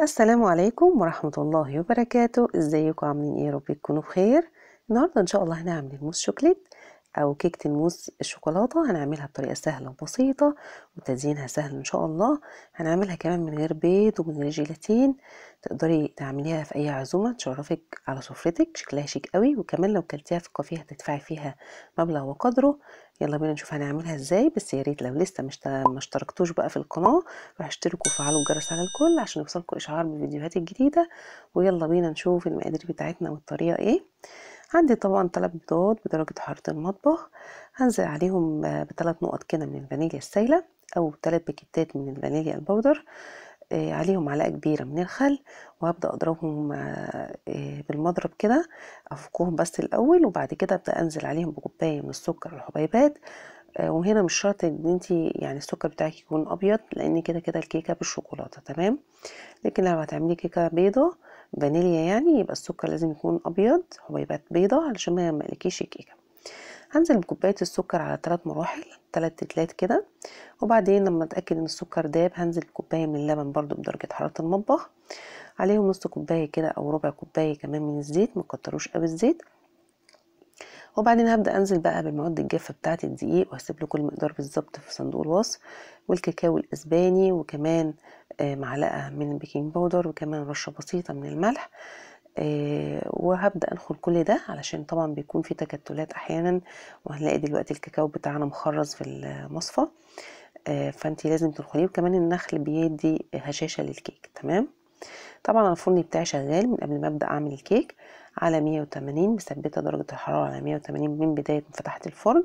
السلام عليكم ورحمة الله وبركاته ازيكم عاملين ايه ربي تكونوا بخير النهاردة ان شاء الله هنعمل الموس شوكليت او كيكه الموز الشوكولاته هنعملها بطريقه سهله وبسيطه وتزيينها سهل ان شاء الله هنعملها كمان من غير بيض ومن غير جيلاتين تقدري تعمليها في اي عزومه تشرفك على سفرتك شكلها شيك قوي وكمان لو كلتيها في الكافيه هتدفعي فيها مبلغ وقدره يلا بينا نشوف هنعملها ازاي بس يا ريت لو لسه مش ما اشتركتوش بقى في القناه روحوا اشتركوا وفعلوا الجرس على الكل عشان يوصلكم اشعار بالفيديوهات الجديده ويلا بينا نشوف المقادير بتاعتنا والطريقه ايه عندي طبعا تلات بيضات بدرجة حرارة المطبخ هنزل عليهم آه، بتلات نقط كده من الفانيليا السايلة أو تلات باكيتات من الفانيليا البودر آه، عليهم معلقة كبيرة من الخل وهبدأ أضربهم آه، بالمضرب كده أفكهم بس الأول وبعد كده أبدأ أنزل عليهم بكوباية من السكر الحبيبات وهنا مش شرط ان انت يعني السكر بتاعك يكون ابيض لان كده كده الكيكه بالشوكولاته تمام لكن لو هتعملي كيكه بيضه فانيليا يعني يبقى السكر لازم يكون ابيض حبيبات بيضه علشان ما يملكيش الكيكه هنزل بكوبايه السكر على ثلاث مراحل ثلاث تلات كده وبعدين لما اتاكد ان السكر داب هنزل كوبايه من اللبن برضو بدرجه حراره المطبخ عليهم نص كوبايه كده او ربع كوبايه كمان من الزيت مكتروش قوي الزيت وبعدين هبدأ أنزل بقى بالمواد الجافة بتاعتي الدقيق وهسيب له كل مقدار بالظبط في صندوق الوصف والكاكاو الأسباني وكمان آه، معلقة من البيكنج باودر وكمان رشة بسيطة من الملح آه، وهبدأ أنخل كل ده علشان طبعا بيكون في تكتلات أحيانا وهنلاقي دلوقتي الكاكاو بتاعنا مخرز في المصفى آه، فانتي لازم تدخليه وكمان النخل بيدي هشاشة للكيك تمام طبعا الفرن بتاعي شغال من قبل ما ابدا اعمل الكيك على 180 مثبته درجه الحراره على 180 من بدايه ما فتحت الفرن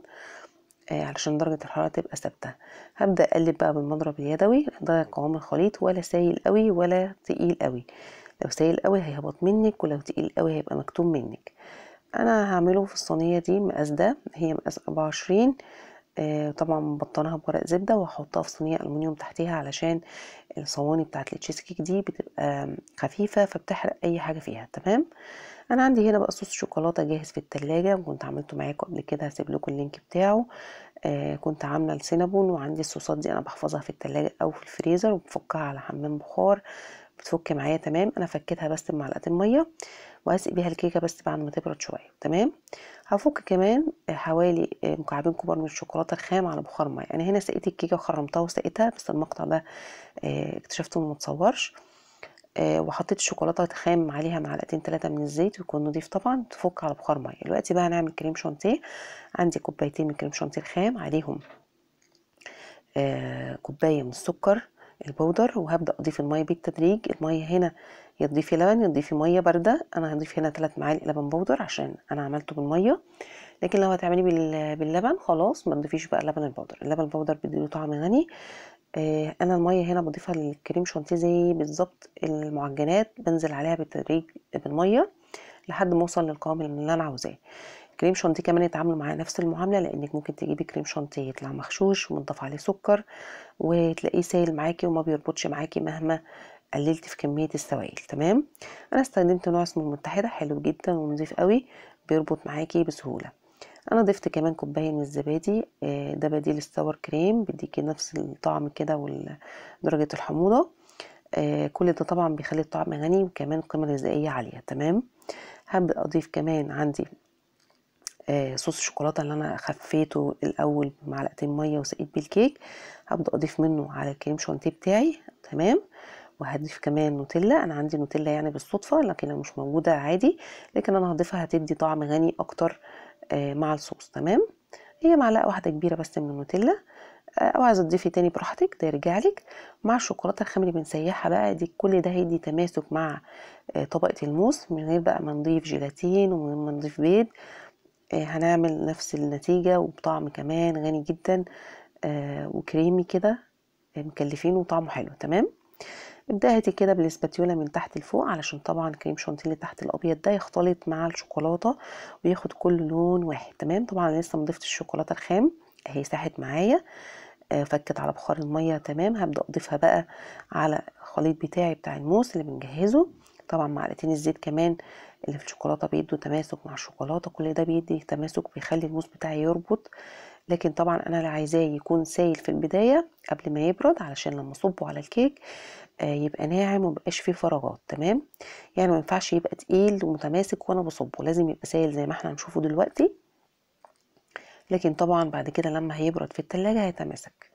آه علشان درجة الحرارة تبقى ثابتة هبدأ أقلب بقى بالمضرب اليدوي ده قوام الخليط ولا سايل قوي ولا تقيل قوي لو سايل قوي هيهبط منك ولو تقيل قوي هيبقى مكتوم منك انا هعمله في الصينية دي مقاس ده هي مقاس أربعة وعشرين آه، طبعا ببطنها بورق زبده واحطها في صينيه المونيوم تحتيها علشان الصواني بتاعه التشيز كيك دي بتبقى خفيفه فبتحرق اي حاجه فيها تمام انا عندي هنا بقى صوص شوكولاته جاهز في التلاجة وكنت عملته معاكم قبل كده هسيب لكم اللينك بتاعه آه كنت عامله السينابون وعندي الصوصات دي انا بحفظها في التلاجة او في الفريزر وبفكها على حمام بخار بتفك معايا تمام انا فكيتها بس بمعلقتين ميه وهسقي بيها الكيكه بس بعد ما تبرد شويه تمام هفك كمان حوالي آه، مكعبين كبار من الشوكولاته الخام على بخار ميه يعني هنا سقيت الكيكه وخرمتها وسقيتها بس المقطع ده آه، اكتشفته ما متصورش آه، وحطيت الشوكولاته الخام عليها معلقتين ثلاثه من الزيت ويكون نضيف طبعا تفك على بخار ميه دلوقتي بقى هنعمل كريم شانتيه عندي كوبايتين من كريم شانتيه الخام عليهم كوبايه من السكر البودر وهبدأ أضيف المية بالتدريج المية هنا يا تضيفي لبن يا تضيفي مية باردة أنا هضيف هنا تلات معالق لبن بودر عشان أنا عملته بالمية لكن لو هتعمليه باللبن خلاص ما تضيفيش بقى لبن البودر اللبن البودر بيديله طعم غني آه، أنا المية هنا بضيفها للكريم شانتيه زي بالظبط المعجنات بنزل عليها بالتدريج بالمية لحد ما أوصل للقوام اللي أنا عاوزاه كريم شانتيه كمان يتعاملوا معاه نفس المعامله لانك ممكن تجيبي كريم شانتيه يطلع مخشوش ومتضاف عليه سكر وتلاقيه سايل معاكي وما بيربطش معاكي مهما قللتي في كميه السوائل تمام انا استخدمت نوع اسمه متحده حلو جدا ونضيف قوي بيربط معاكي بسهوله انا ضفت كمان كوبايه من الزبادي آه، ده بديل الساور كريم بيديكي نفس الطعم كده ودرجه الحموضه آه، كل ده طبعا بيخلي الطعم غني وكمان قيمه غذائيه عاليه تمام هبدا اضيف كمان عندي آه، صوص الشوكولاته اللي انا خفيته الاول بمعلقتين ميه وسقيت بيه الكيك هبدا اضيف منه على الكريم شانتيه بتاعي تمام وهضيف كمان نوتيلا انا عندي نوتيلا يعني بالصدفه لكن مش موجوده عادي لكن انا هضيفها هتدي طعم غني اكتر آه، مع الصوص تمام هي معلقه واحده كبيره بس من النوتيلا او آه، عايزه تضيفي تاني براحتك ده يرجع لك مع الشوكولاته الخام بنسيحها بقى دي كل ده هيدي تماسك مع طبقه الموس من غير بقى ما نضيف جيلاتين ومن غير ما نضيف بيض آه، هنعمل نفس النتيجة وبطعم كمان غني جدا آه، وكريمي كده آه، مكلفين وطعمه حلو تمام هاتي كده بالاسباتيولا من تحت لفوق علشان طبعا كريم شانتيه تحت الابيض ده يختلط مع الشوكولاته وياخد كل لون واحد تمام طبعا انا لسه مضيفت الشوكولاته الخام اهي ساحت معايا فكت على بخار الميه تمام هبدا اضيفها بقى على الخليط بتاعي بتاع الموس اللي بنجهزه طبعا معلقتين الزيت كمان اللي في الشوكولاته بيدوا تماسك مع الشوكولاته كل ده بيدي تماسك بيخلي الموس بتاعي يربط لكن طبعا انا عايزاه يكون سايل في البدايه قبل ما يبرد علشان لما اصبه على الكيك آه، يبقى ناعم ومبقاش فيه فراغات تمام يعني ما ينفعش يبقى تقيل ومتماسك وانا بصبه لازم يبقى سايل زي ما احنا هنشوفه دلوقتي لكن طبعا بعد كده لما هيبرد في التلاجة هيتماسك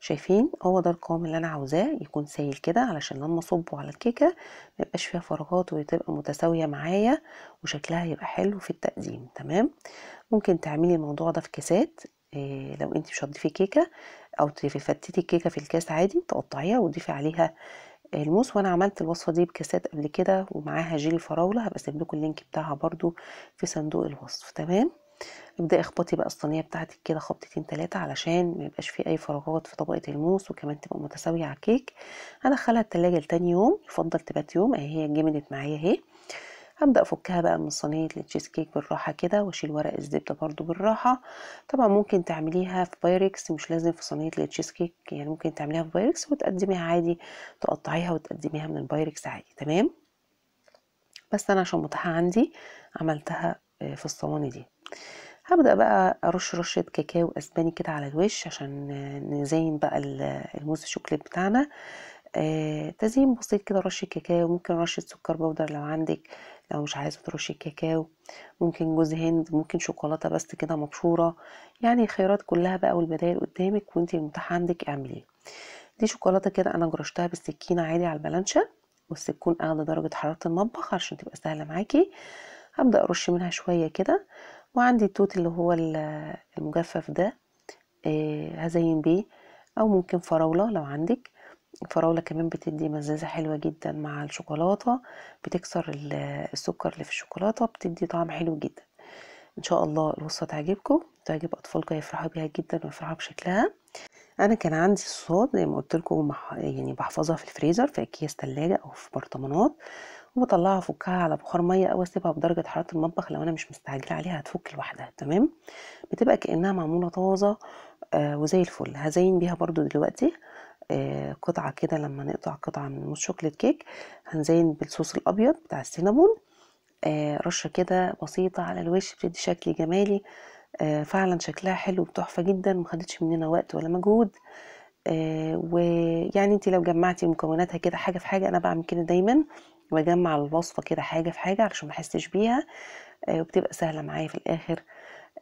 شايفين هو ده القوام اللي انا عاوزاه يكون سايل كده علشان لما اصبه على الكيكه ميبقاش فيها فراغات وتبقى متساويه معايا وشكلها يبقى حلو في التقديم تمام ممكن تعملي الموضوع ده في كاسات إيه لو انت مش هتضيفي كيكه او تفتتي الكيكه في الكاس عادي تقطعيها وتضيفي عليها الموس وانا عملت الوصفه دي بكاسات قبل كده ومعاها جيل فراوله هبقى اسيب لكم اللينك بتاعها برده في صندوق الوصف تمام ابداي اخبطي بقى الصينيه بتاعتك كده خبطتين تلاتة علشان ما يبقاش في اي فراغات في طبقه الموس وكمان تبقى متساويه على الكيك هدخلها التلاجة لتاني يوم يفضل تبات يوم اهي هي جمدت معايا اهي هبدا افكها بقى من صينيه التشيز كيك بالراحه كده واشيل ورق الزبده برضو بالراحه طبعا ممكن تعمليها في بايركس مش لازم في صينيه التشيز كيك يعني ممكن تعمليها في بايركس وتقدميها عادي تقطعيها وتقدميها من البايركس عادي تمام بس انا عشان متاحه عندي عملتها آه، في الصواني دي هبدأ بقى أرش رشة كاكاو أسباني كده على الوش عشان نزين بقى الموز الشوكليت بتاعنا آه، تزيين بسيط كده رشة كاكاو ممكن رشة سكر بودر لو عندك لو مش عايزة ترشي كاكاو ممكن جوز هند ممكن شوكولاتة بس كده مبشورة يعني الخيارات كلها بقى والبدائل قدامك وانت المتاح عندك اعمليه دي شوكولاتة كده أنا جرشتها بالسكينة عادي على البلانشة والسكون اعلى درجة حرارة المطبخ عشان تبقى سهلة معاكي هبدأ أرش منها شوية كده وعندي التوت اللي هو المجفف ده آه، هزين بيه او ممكن فراولة لو عندك الفراولة كمان بتدي مزازة حلوة جدا مع الشوكولاتة بتكسر السكر اللي في الشوكولاتة بتدي طعم حلو جدا ان شاء الله الوصفة تعجبكم تعجب اطفالكم يفرحوا بيها جدا ويفرحوا بشكلها انا كان عندي الصوص زي ما قلت لكم يعني بحفظها في الفريزر في اكياس تلاجة او في برطمانات وبطلعها افكها على بخار ميه او اسيبها بدرجه حراره المطبخ لو انا مش مستعجله عليها هتفك لوحدها تمام بتبقى كانها معموله طازه آه وزي الفل هزين بيها برضو دلوقتي آه قطعه كده لما نقطع قطعه من موس شوكليت كيك هنزين بالصوص الابيض بتاع السينابون آه رشه كده بسيطه على الوش بتدي شكل جمالي آه فعلا شكلها حلو وتحفه جدا مخدتش مننا وقت ولا مجهود آه ويعني انت لو جمعتي مكوناتها كده حاجه في حاجه انا بعمل كده دايما بجمع الوصفة كده حاجة في حاجة علشان ما بيها آه، وبتبقى سهلة معايا في الآخر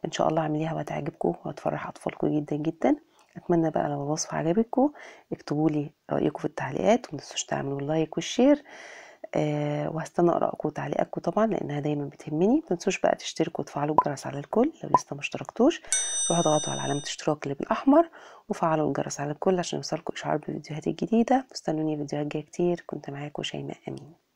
ان شاء الله عمليها وهتعجبكم وهتفرح أطفالكو جدا جدا اتمنى بقى لو الوصفة عجبتكو اكتبوا لي رايكم في التعليقات ومنسوش تعملوا لايك والشير آه، وهستنى ارائكم وتعليقاتكم طبعا لانها دايما بتهمني متنسوش بقى تشتركوا وتفعلوا الجرس على الكل لو لسه ما اشتركتوش روحوا اضغطوا على علامه الاشتراك اللي بالاحمر وفعلوا الجرس على الكل عشان يوصلكوا اشعار بالفيديوهات الجديده واستنوني فيديوهات جايه كتير كنت معاكم شيماء امين